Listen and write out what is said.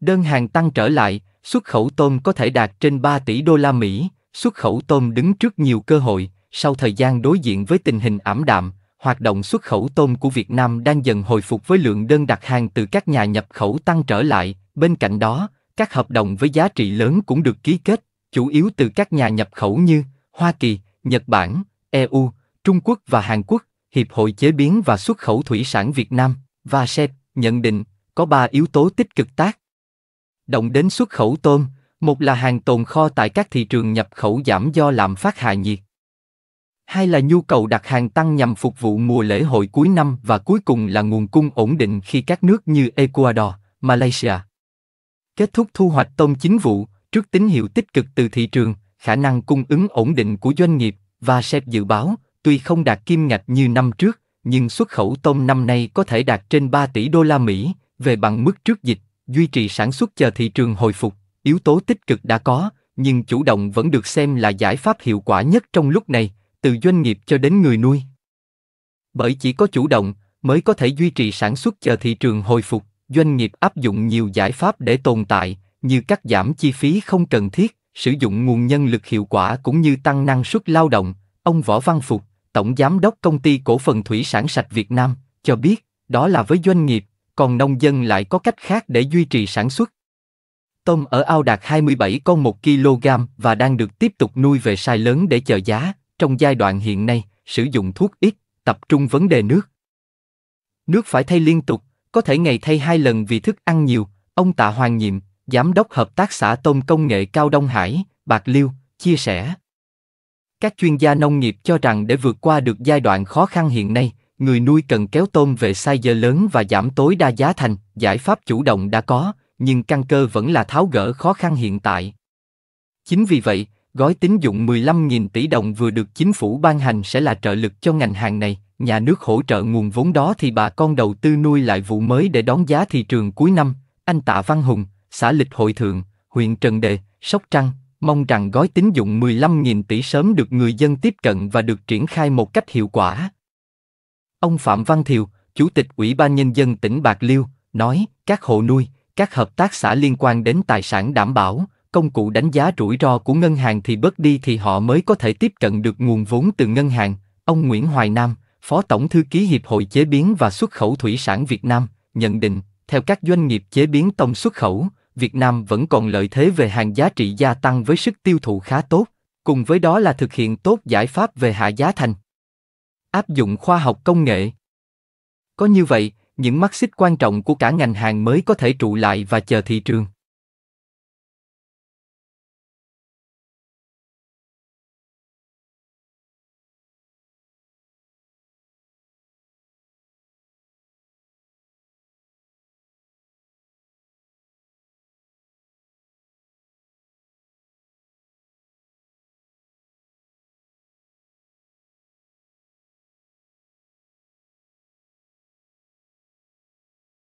Đơn hàng tăng trở lại, xuất khẩu tôm có thể đạt trên 3 tỷ đô la Mỹ, xuất khẩu tôm đứng trước nhiều cơ hội, sau thời gian đối diện với tình hình ảm đạm, hoạt động xuất khẩu tôm của Việt Nam đang dần hồi phục với lượng đơn đặt hàng từ các nhà nhập khẩu tăng trở lại, bên cạnh đó, các hợp đồng với giá trị lớn cũng được ký kết, chủ yếu từ các nhà nhập khẩu như Hoa Kỳ, Nhật Bản, EU, Trung Quốc và Hàn Quốc, Hiệp hội Chế biến và Xuất khẩu Thủy sản Việt Nam, và SET, nhận định, có 3 yếu tố tích cực tác Động đến xuất khẩu tôm, một là hàng tồn kho tại các thị trường nhập khẩu giảm do lạm phát hạ nhiệt. Hai là nhu cầu đặt hàng tăng nhằm phục vụ mùa lễ hội cuối năm và cuối cùng là nguồn cung ổn định khi các nước như Ecuador, Malaysia kết thúc thu hoạch tôm chính vụ, trước tín hiệu tích cực từ thị trường, khả năng cung ứng ổn định của doanh nghiệp và xét dự báo, tuy không đạt kim ngạch như năm trước, nhưng xuất khẩu tôm năm nay có thể đạt trên 3 tỷ đô la Mỹ, về bằng mức trước dịch duy trì sản xuất chờ thị trường hồi phục, yếu tố tích cực đã có, nhưng chủ động vẫn được xem là giải pháp hiệu quả nhất trong lúc này, từ doanh nghiệp cho đến người nuôi. Bởi chỉ có chủ động mới có thể duy trì sản xuất chờ thị trường hồi phục, doanh nghiệp áp dụng nhiều giải pháp để tồn tại, như cắt giảm chi phí không cần thiết, sử dụng nguồn nhân lực hiệu quả cũng như tăng năng suất lao động, ông Võ Văn Phục, Tổng Giám đốc Công ty Cổ phần Thủy sản Sạch Việt Nam, cho biết, đó là với doanh nghiệp, còn nông dân lại có cách khác để duy trì sản xuất. Tôm ở ao đạt 27 con 1 kg và đang được tiếp tục nuôi về sai lớn để chờ giá. Trong giai đoạn hiện nay, sử dụng thuốc ít, tập trung vấn đề nước. Nước phải thay liên tục, có thể ngày thay hai lần vì thức ăn nhiều, ông Tạ Hoàng Nhiệm, Giám đốc Hợp tác xã Tôm Công nghệ Cao Đông Hải, Bạc Liêu, chia sẻ. Các chuyên gia nông nghiệp cho rằng để vượt qua được giai đoạn khó khăn hiện nay, người nuôi cần kéo tôm về size giờ lớn và giảm tối đa giá thành, giải pháp chủ động đã có, nhưng căn cơ vẫn là tháo gỡ khó khăn hiện tại. Chính vì vậy, gói tín dụng 15.000 tỷ đồng vừa được chính phủ ban hành sẽ là trợ lực cho ngành hàng này, nhà nước hỗ trợ nguồn vốn đó thì bà con đầu tư nuôi lại vụ mới để đón giá thị trường cuối năm, anh Tạ Văn Hùng, xã Lịch Hội Thượng, huyện Trần Đề, Sóc Trăng, mong rằng gói tín dụng 15.000 tỷ sớm được người dân tiếp cận và được triển khai một cách hiệu quả. Ông Phạm Văn Thiều, Chủ tịch Ủy ban Nhân dân tỉnh Bạc Liêu, nói, các hộ nuôi, các hợp tác xã liên quan đến tài sản đảm bảo, công cụ đánh giá rủi ro của ngân hàng thì bớt đi thì họ mới có thể tiếp cận được nguồn vốn từ ngân hàng. Ông Nguyễn Hoài Nam, Phó Tổng Thư ký Hiệp hội Chế biến và Xuất khẩu Thủy sản Việt Nam, nhận định, theo các doanh nghiệp chế biến tôm xuất khẩu, Việt Nam vẫn còn lợi thế về hàng giá trị gia tăng với sức tiêu thụ khá tốt, cùng với đó là thực hiện tốt giải pháp về hạ giá thành áp dụng khoa học công nghệ. Có như vậy, những mắt xích quan trọng của cả ngành hàng mới có thể trụ lại và chờ thị trường.